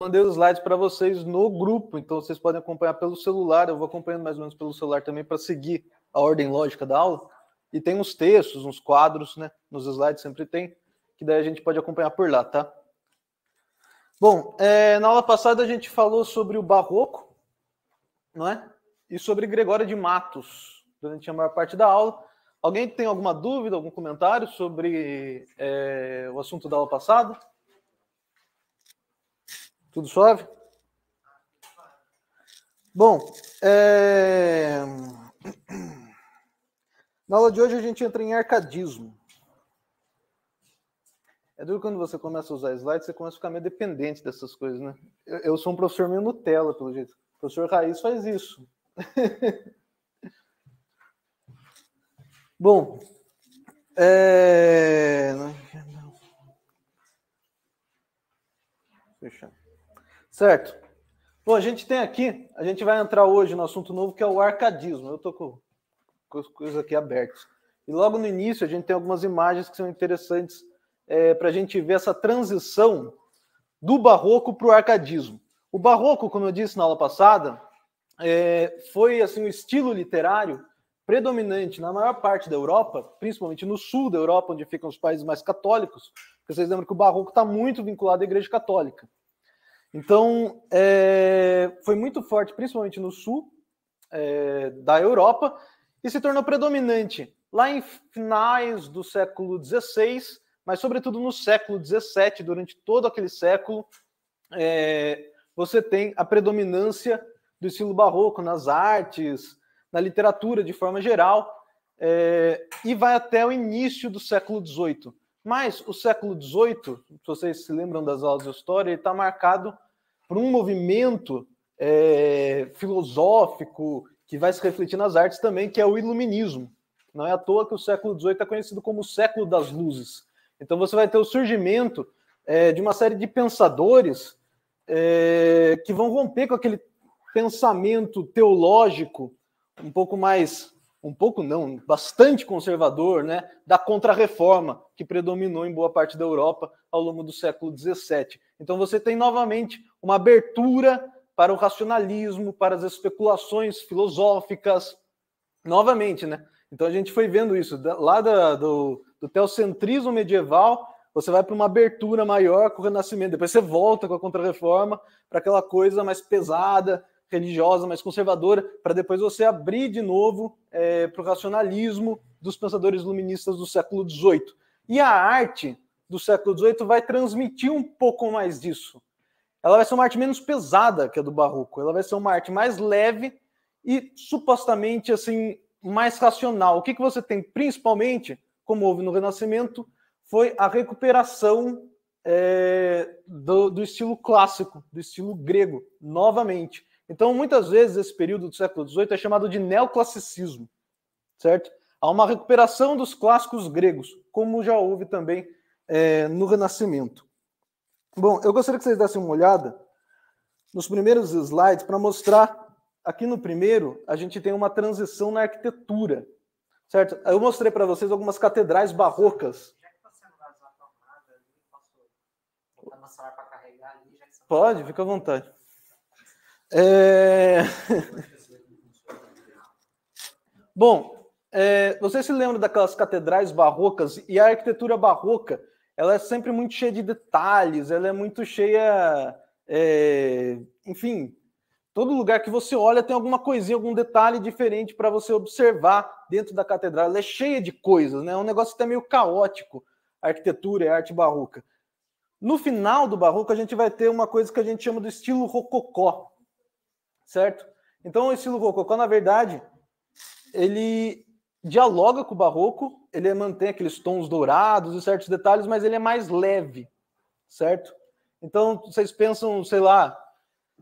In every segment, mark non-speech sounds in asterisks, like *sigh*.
mandei os slides para vocês no grupo, então vocês podem acompanhar pelo celular. Eu vou acompanhando mais ou menos pelo celular também para seguir a ordem lógica da aula. E tem uns textos, uns quadros, né? Nos slides sempre tem, que daí a gente pode acompanhar por lá, tá? Bom, é, na aula passada a gente falou sobre o Barroco, não é? E sobre Gregório de Matos, durante a maior parte da aula. Alguém tem alguma dúvida, algum comentário sobre é, o assunto da aula passada? Tudo suave? Bom, é... na aula de hoje a gente entra em arcadismo. É duro quando você começa a usar slides, você começa a ficar meio dependente dessas coisas, né? Eu, eu sou um professor meio Nutella, pelo jeito. O professor Raiz faz isso. *laughs* Bom, é... Fechando. Certo. Bom, a gente tem aqui, a gente vai entrar hoje no assunto novo que é o arcadismo. Eu estou com, com as coisas aqui abertas. E logo no início a gente tem algumas imagens que são interessantes é, para a gente ver essa transição do barroco para o arcadismo. O barroco, como eu disse na aula passada, é, foi assim o estilo literário predominante na maior parte da Europa, principalmente no sul da Europa, onde ficam os países mais católicos, porque vocês lembram que o barroco está muito vinculado à Igreja Católica. Então, é, foi muito forte, principalmente no sul é, da Europa, e se tornou predominante lá em finais do século XVI, mas sobretudo no século XVII, durante todo aquele século, é, você tem a predominância do estilo barroco nas artes, na literatura de forma geral, é, e vai até o início do século XVIII. Mas o século XVIII, se vocês se lembram das aulas de história, está marcado por um movimento é, filosófico que vai se refletir nas artes também, que é o iluminismo. Não é à toa que o século XVIII é conhecido como o século das luzes. Então você vai ter o surgimento é, de uma série de pensadores é, que vão romper com aquele pensamento teológico um pouco mais um pouco não, bastante conservador, né, da contrarreforma que predominou em boa parte da Europa ao longo do século XVII. Então você tem novamente uma abertura para o racionalismo, para as especulações filosóficas, novamente, né? Então a gente foi vendo isso lá da, do, do teocentrismo medieval, você vai para uma abertura maior com o Renascimento, depois você volta com a Contrarreforma para aquela coisa mais pesada, religiosa, mais conservadora, para depois você abrir de novo é, para o racionalismo dos pensadores luministas do século XVIII. E a arte do século XVIII vai transmitir um pouco mais disso. Ela vai ser uma arte menos pesada que a do barroco, ela vai ser uma arte mais leve e supostamente assim mais racional. O que, que você tem principalmente, como houve no Renascimento, foi a recuperação é, do, do, estilo clássico, do estilo grego, novamente. Então, muitas vezes, esse período do século XVIII é chamado de neoclassicismo, certo? Há uma recuperação dos clássicos gregos, como já houve também é, no Renascimento. Bom, eu gostaria que vocês dessem uma olhada nos primeiros slides para mostrar. Aqui no primeiro, a gente tem uma transição na arquitetura, certo? Eu mostrei para vocês algumas catedrais barrocas. Já que posso para carregar ali? Pode, fica à vontade. É... Bom, é, você se lembra daquelas catedrais barrocas? E a arquitetura barroca, ela é sempre muito cheia de detalhes, ela é muito cheia, é, enfim, todo lugar que você olha tem alguma coisinha, algum detalhe diferente para você observar dentro da catedral. Ela é cheia de coisas, né? É um negócio até meio caótico, a arquitetura e a arte barroca. No final do barroco, a gente vai ter uma coisa que a gente chama do estilo rococó, certo? Então, esse estilo rococó, na verdade, ele dialoga com o barroco, ele mantém aqueles tons dourados e certos detalhes, mas ele é mais leve, certo? Então, vocês pensam, sei lá,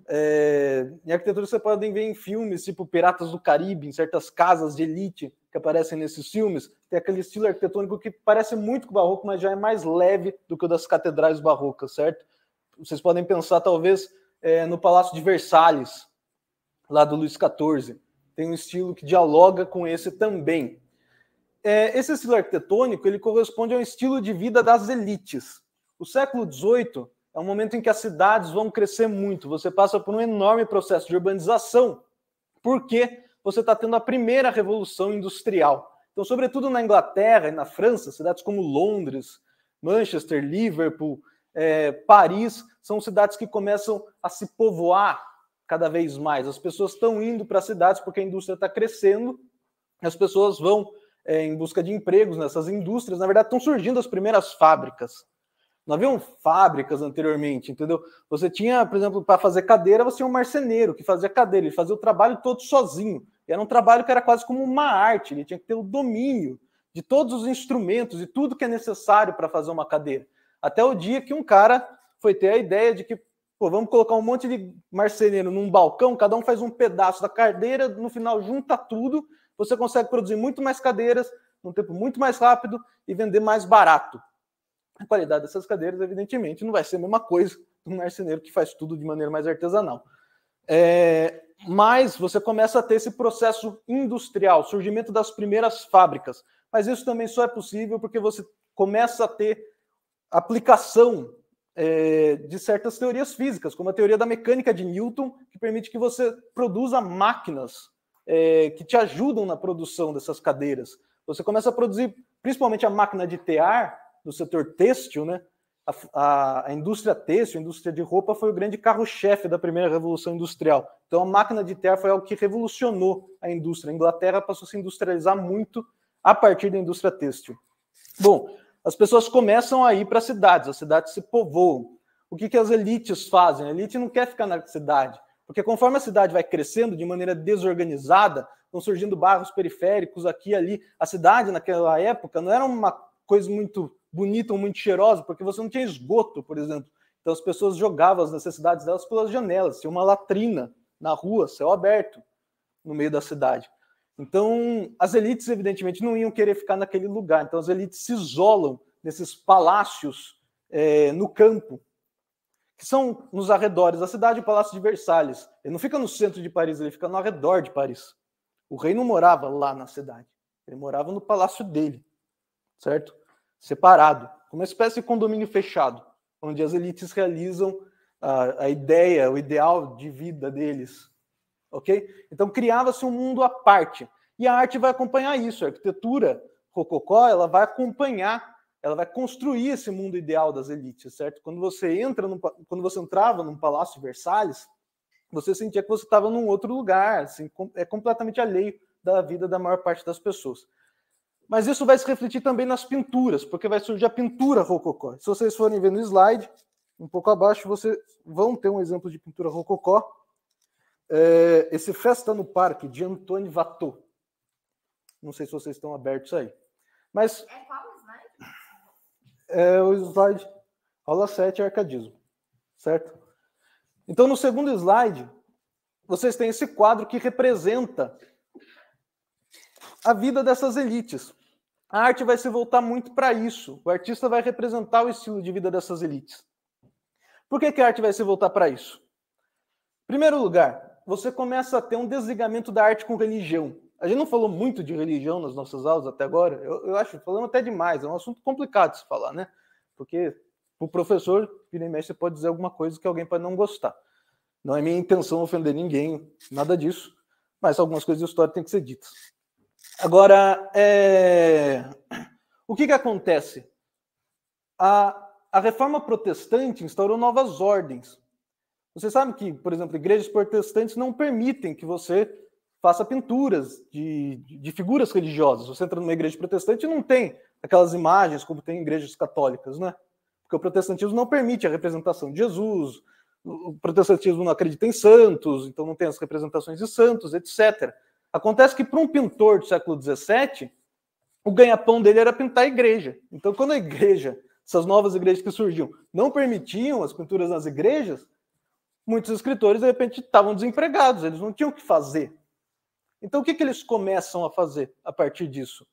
é, em arquitetura vocês podem ver em filmes, tipo Piratas do Caribe, em certas casas de elite que aparecem nesses filmes, tem aquele estilo arquitetônico que parece muito com o barroco, mas já é mais leve do que o das catedrais barrocas, certo? Vocês podem pensar, talvez, é, no Palácio de Versalhes, lá do Luiz XIV. Tem um estilo que dialoga com esse também. É, esse estilo arquitetônico ele corresponde a um estilo de vida das elites. O século XVIII é um momento em que as cidades vão crescer muito. Você passa por um enorme processo de urbanização, porque você está tendo a primeira revolução industrial. Então, sobretudo na Inglaterra e na França, cidades como Londres, Manchester, Liverpool, é, Paris, são cidades que começam a se povoar cada vez mais. As pessoas estão indo para as cidades porque a indústria está crescendo, as pessoas vão é, em busca de empregos nessas indústrias. Na verdade, estão surgindo as primeiras fábricas. Não haviam fábricas anteriormente, entendeu? Você tinha, por exemplo, para fazer cadeira, você tinha um marceneiro que fazia cadeira, ele fazia o trabalho todo sozinho. era um trabalho que era quase como uma arte, ele tinha que ter o domínio de todos os instrumentos e tudo que é necessário para fazer uma cadeira. Até o dia que um cara foi ter a ideia de que Pô, vamos colocar um monte de marceneiro num balcão, cada um faz um pedaço da cadeira, no final junta tudo, você consegue produzir muito mais cadeiras num tempo muito mais rápido e vender mais barato. A qualidade dessas cadeiras, evidentemente, não vai ser a mesma coisa do marceneiro que faz tudo de maneira mais artesanal. É, mas você começa a ter esse processo industrial, surgimento das primeiras fábricas. Mas isso também só é possível porque você começa a ter aplicação é, de certas teorias físicas, como a teoria da mecânica de Newton, que permite que você produza máquinas é, que te ajudam na produção dessas cadeiras. Você começa a produzir, principalmente a máquina de tear, no setor têxtil, né? A, a, a indústria têxtil, a indústria de roupa, foi o grande carro-chefe da primeira revolução industrial. Então, a máquina de tear foi algo que revolucionou a indústria. A Inglaterra passou a se industrializar muito a partir da indústria têxtil. Bom, as pessoas começam a ir para cidades, as cidades se povoam. O que, que as elites fazem? A elite não quer ficar na cidade, porque conforme a cidade vai crescendo de maneira desorganizada, estão surgindo bairros periféricos aqui e ali. A cidade, naquela época, não era uma coisa muito bonita ou muito cheirosa, porque você não tinha esgoto, por exemplo. Então as pessoas jogavam as necessidades delas pelas janelas, tinha uma latrina na rua, céu aberto, no meio da cidade. Então, as elites, evidentemente, não iam querer ficar naquele lugar. Então, as elites se isolam nesses palácios é, no campo, que são nos arredores da cidade, o Palácio de Versalhes. Ele não fica no centro de Paris, ele fica no arredor de Paris. O rei não morava lá na cidade, ele morava no palácio dele, certo? Separado, uma espécie de condomínio fechado, onde as elites realizam a, a ideia, o ideal de vida deles, ok? Então criava-se um mundo à parte. E a arte vai acompanhar isso. A arquitetura rococó, ela vai acompanhar, ela vai construir esse mundo ideal das elites, certo? Quando você entra no, quando você entrava num palácio Versalhes, você sentia que você estava num outro lugar, assim, é completamente alheio da vida da maior parte das pessoas. Mas isso vai se refletir também nas pinturas, porque vai surgir a pintura rococó. Se vocês forem ver no slide, um pouco abaixo, vocês vão ter um exemplo de pintura rococó. É, esse Festa no Parque, de Antoine Watteau. Não sei se vocês estão abertos aí. Mas. É qual slide? É o slide. Aula 7 arcadismo. Certo? Então, no segundo slide, vocês têm esse quadro que representa a vida dessas elites. A arte vai se voltar muito para isso. O artista vai representar o estilo de vida dessas elites. Por que, que a arte vai se voltar para isso? Primeiro lugar, você começa a ter um desligamento da arte com religião. A gente não falou muito de religião nas nossas aulas até agora. Eu, eu acho, falando até demais, é um assunto complicado de se falar, né? Porque o professor, vira e pode dizer alguma coisa que alguém pode não gostar. Não é minha intenção ofender ninguém, nada disso. Mas algumas coisas de história têm que ser ditas. Agora, é... o que, que acontece? A, a reforma protestante instaurou novas ordens. Você sabe que, por exemplo, igrejas protestantes não permitem que você faça pinturas de, de figuras religiosas. Você entra numa igreja protestante e não tem aquelas imagens como tem igrejas católicas, né? Porque o protestantismo não permite a representação de Jesus, o protestantismo não acredita em santos, então não tem as representações de santos, etc. Acontece que para um pintor do século XVII, o ganha-pão dele era pintar a igreja. Então, quando a igreja, essas novas igrejas que surgiam, não permitiam as pinturas nas igrejas, muitos escritores, de repente, estavam desempregados, eles não tinham o que fazer então, o que, que eles começam a fazer a partir disso?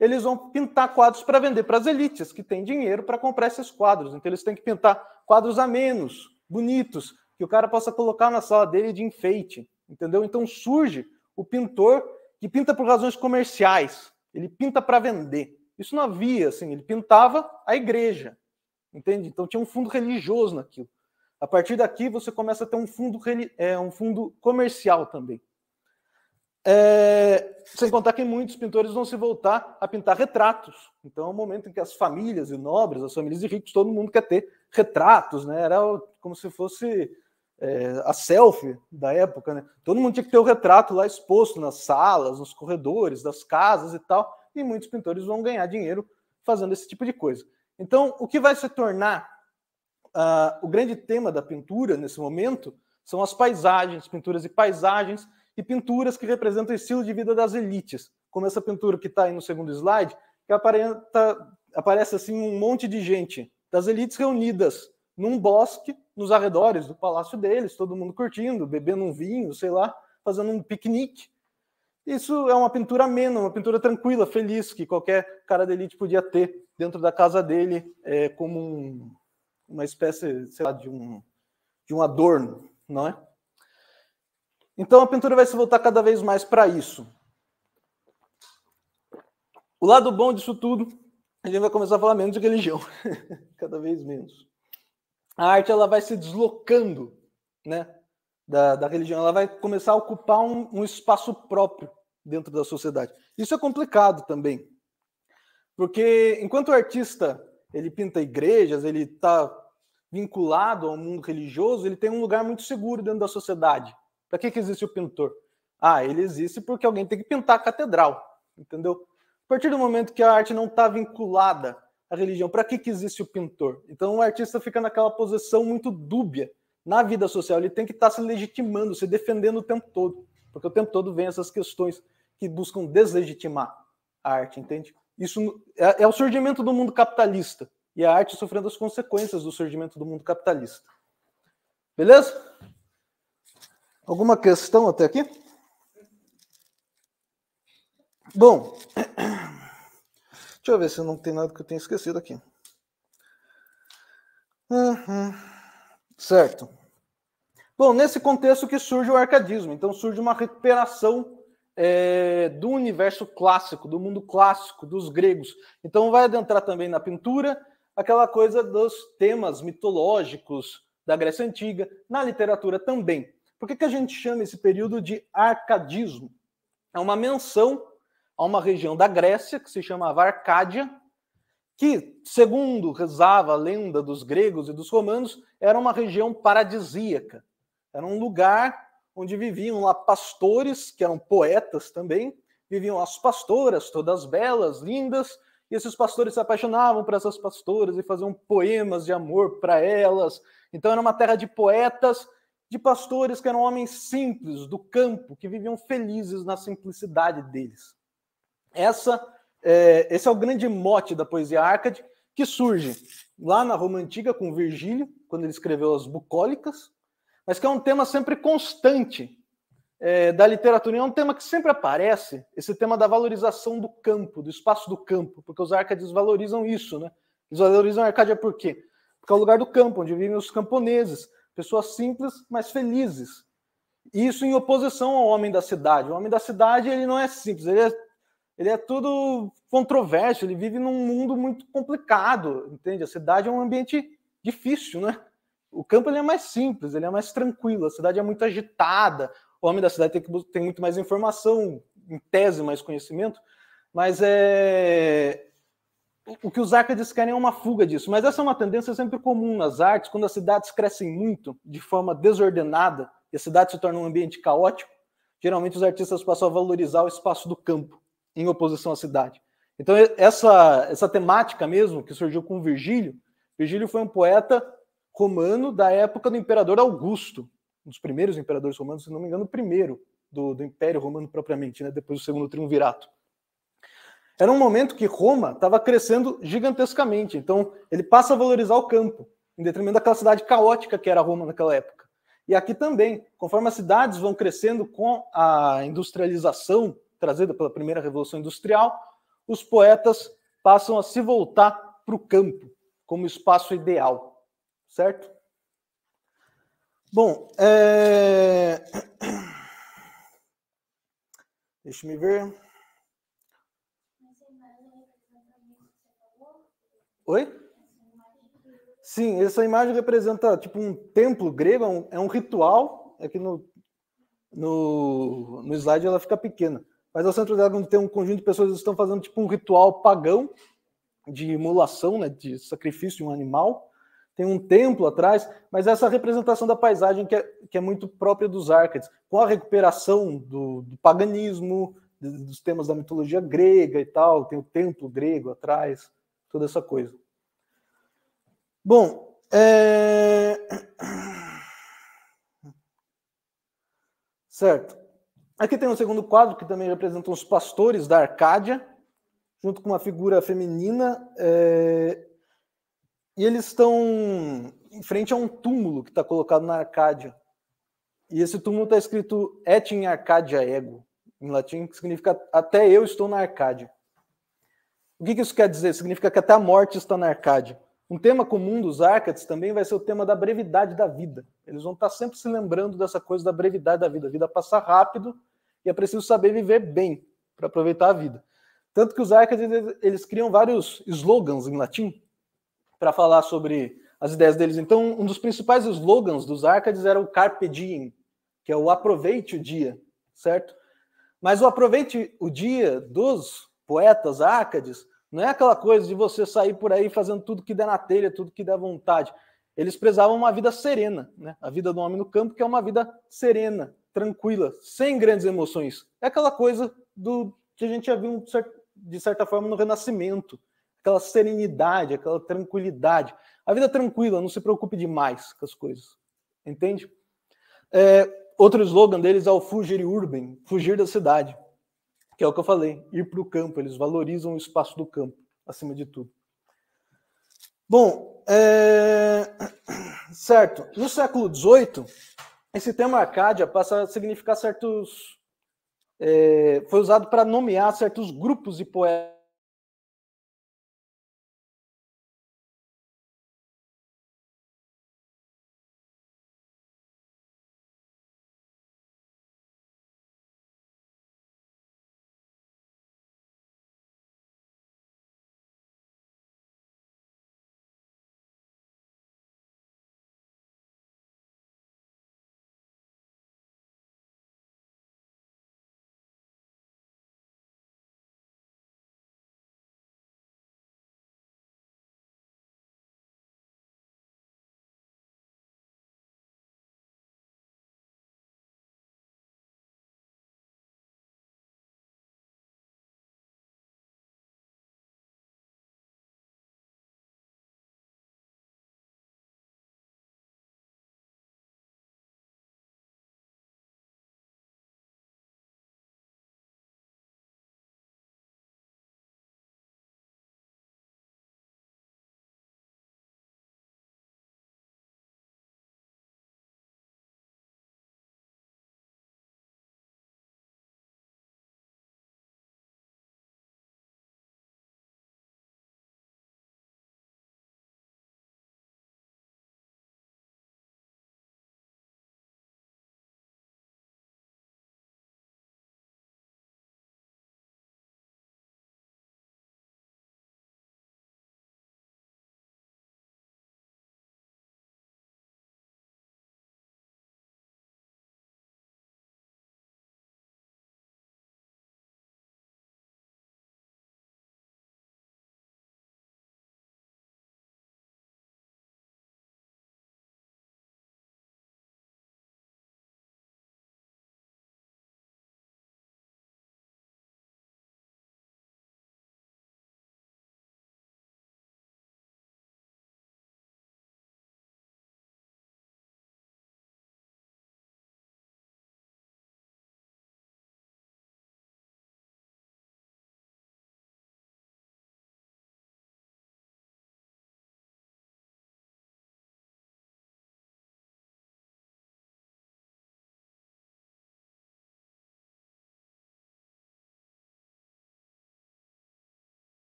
Eles vão pintar quadros para vender para as elites, que têm dinheiro para comprar esses quadros. Então, eles têm que pintar quadros a menos, bonitos, que o cara possa colocar na sala dele de enfeite. Entendeu? Então, surge o pintor que pinta por razões comerciais, ele pinta para vender. Isso não havia, assim, ele pintava a igreja, entende? Então tinha um fundo religioso naquilo. A partir daqui você começa a ter um fundo, é, um fundo comercial também. É, sem contar que muitos pintores vão se voltar a pintar retratos. Então é um momento em que as famílias e nobres, as famílias e ricos, todo mundo quer ter retratos, né? Era como se fosse é, a selfie da época, né? Todo mundo tinha que ter o retrato lá exposto nas salas, nos corredores, das casas e tal. E muitos pintores vão ganhar dinheiro fazendo esse tipo de coisa. Então, o que vai se tornar uh, o grande tema da pintura nesse momento são as paisagens, pinturas e paisagens e pinturas que representam o estilo de vida das elites, como essa pintura que está aí no segundo slide, que aparenta, aparece assim um monte de gente das elites reunidas num bosque nos arredores do palácio deles, todo mundo curtindo, bebendo um vinho, sei lá, fazendo um piquenique. Isso é uma pintura amena, uma pintura tranquila, feliz, que qualquer cara da elite podia ter dentro da casa dele, é, como um, uma espécie, sei lá, de um, de um adorno, não é? Então a pintura vai se voltar cada vez mais para isso. O lado bom disso tudo, a gente vai começar a falar menos de religião, *laughs* cada vez menos. A arte ela vai se deslocando, né, da, da religião, ela vai começar a ocupar um, um espaço próprio dentro da sociedade. Isso é complicado também, porque enquanto o artista ele pinta igrejas, ele está vinculado ao mundo religioso, ele tem um lugar muito seguro dentro da sociedade para que, que existe o pintor? Ah, ele existe porque alguém tem que pintar a catedral, entendeu? A partir do momento que a arte não está vinculada à religião, para que, que existe o pintor? Então o artista fica naquela posição muito dúbia na vida social. Ele tem que estar tá se legitimando, se defendendo o tempo todo, porque o tempo todo vem essas questões que buscam deslegitimar a arte, entende? Isso é, é o surgimento do mundo capitalista e a arte sofrendo as consequências do surgimento do mundo capitalista. Beleza? Alguma questão até aqui? Bom, deixa eu ver se não tem nada que eu tenha esquecido aqui. Uhum. Certo. Bom, nesse contexto que surge o arcadismo, então surge uma recuperação é, do universo clássico, do mundo clássico, dos gregos. Então vai adentrar também na pintura aquela coisa dos temas mitológicos da Grécia Antiga, na literatura também. Por que, que a gente chama esse período de arcadismo? É uma menção a uma região da Grécia que se chamava Arcádia, que, segundo rezava a lenda dos gregos e dos romanos, era uma região paradisíaca. Era um lugar onde viviam lá pastores, que eram poetas também, viviam as pastoras, todas belas, lindas, e esses pastores se apaixonavam por essas pastoras e faziam poemas de amor para elas. Então era uma terra de poetas de pastores que eram homens simples do campo, que viviam felizes na simplicidade deles. Essa, é, esse é o grande mote da poesia Arcade, que surge lá na Roma Antiga com Virgílio, quando ele escreveu as Bucólicas, mas que é um tema sempre constante é, da literatura, e é um tema que sempre aparece, esse tema da valorização do campo, do espaço do campo, porque os Arcades valorizam isso, né? Eles valorizam a Arcádia é por quê? Porque é o lugar do campo, onde vivem os camponeses, Pessoas simples, mas felizes. Isso em oposição ao homem da cidade. O homem da cidade ele não é simples, ele é, ele é tudo controverso, ele vive num mundo muito complicado, entende? A cidade é um ambiente difícil, né? O campo ele é mais simples, ele é mais tranquilo, a cidade é muito agitada, o homem da cidade tem, que, tem muito mais informação, em tese, mais conhecimento, mas é, o que os ácades querem é uma fuga disso, mas essa é uma tendência sempre comum nas artes, quando as cidades crescem muito, de forma desordenada, e a cidade se torna um ambiente caótico, geralmente os artistas passam a valorizar o espaço do campo, em oposição à cidade. Então, essa, essa temática mesmo, que surgiu com Virgílio, Virgílio foi um poeta romano da época do imperador Augusto, um dos primeiros imperadores romanos, se não me engano, o primeiro do, do Império Romano propriamente, né? depois do segundo triunvirato. Era um momento que Roma estava crescendo gigantescamente, então ele passa a valorizar o campo, em detrimento daquela cidade caótica que era Roma naquela época. E aqui também, conforme as cidades vão crescendo com a industrialização trazida pela primeira revolução industrial, os poetas passam a se voltar para o campo como espaço ideal, certo? Bom, é... *coughs* deixa me ver. Oi? Sim, essa imagem representa tipo um templo grego, é um, é um ritual. Aqui é no, no, no slide ela fica pequena. Mas ao centro dela onde tem um conjunto de pessoas que estão fazendo tipo um ritual pagão de imolação, né, de sacrifício de um animal. Tem um templo atrás, mas essa representação da paisagem que é, que é muito própria dos Árcades, com a recuperação do, do paganismo, dos temas da mitologia grega e tal, tem o templo grego atrás toda essa coisa. Bom, é... certo. Aqui tem um segundo quadro que também representa os pastores da Arcádia, junto com uma figura feminina, é... e eles estão em frente a um túmulo que está colocado na Arcádia. E esse túmulo está escrito Et in Arcadia Ego, em latim, que significa até eu estou na Arcádia. O que, isso quer dizer? Significa que até a morte está na Arcádia. Um tema comum dos Arcades também vai ser o tema da brevidade da vida. Eles vão estar sempre se lembrando dessa coisa da brevidade da vida. A vida passa rápido e é preciso saber viver bem para aproveitar a vida. Tanto que os Arcades eles criam vários slogans em latim para falar sobre as ideias deles. Então, um dos principais slogans dos Arcades era o carpe diem, que é o aproveite o dia, certo? Mas o aproveite o dia dos poetas, ácades, não é aquela coisa de você sair por aí fazendo tudo que der na telha, tudo que der vontade. Eles prezavam uma vida serena, né? a vida do homem no campo, que é uma vida serena, tranquila, sem grandes emoções. É aquela coisa do que a gente já viu, de certa forma, no Renascimento. Aquela serenidade, aquela tranquilidade. A vida tranquila, não se preocupe demais com as coisas. Entende? É, outro slogan deles é o Fugir Urban, fugir da cidade que é o que eu falei, ir para o campo, eles valorizam o espaço do campo, acima de tudo. Bom, é... *clears throat* certo. No século XVIII, esse termo Arcádia passa a significar certos. É... Foi usado para nomear certos grupos de poetas